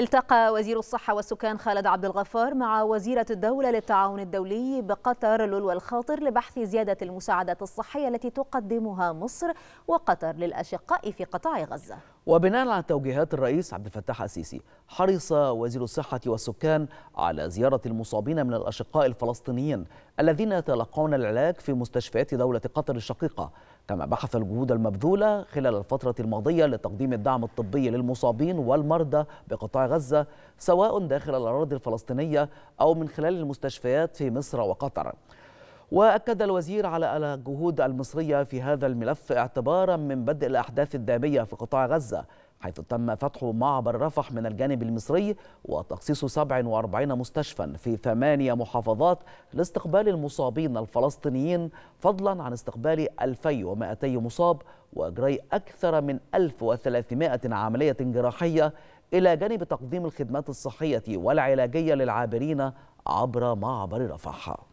التقى وزير الصحة والسكان خالد عبد الغفار مع وزيرة الدولة للتعاون الدولي بقطر لولو الخاطر لبحث زيادة المساعدات الصحية التي تقدمها مصر وقطر للأشقاء في قطاع غزة وبناء على توجيهات الرئيس عبد الفتاح السيسي حرص وزير الصحة والسكان على زيارة المصابين من الأشقاء الفلسطينيين الذين يتلقون العلاج في مستشفيات دولة قطر الشقيقة كما بحث الجهود المبذولة خلال الفترة الماضية لتقديم الدعم الطبي للمصابين والمرضى بقطاع غزة سواء داخل الأراضي الفلسطينية أو من خلال المستشفيات في مصر وقطر وأكد الوزير على الجهود المصرية في هذا الملف اعتبارا من بدء الأحداث الدامية في قطاع غزة حيث تم فتح معبر رفح من الجانب المصري وتخصيص 47 مستشفى في ثمانية محافظات لاستقبال المصابين الفلسطينيين فضلا عن استقبال 2200 مصاب وإجراء أكثر من 1300 عملية جراحية إلى جانب تقديم الخدمات الصحية والعلاجية للعابرين عبر معبر رفح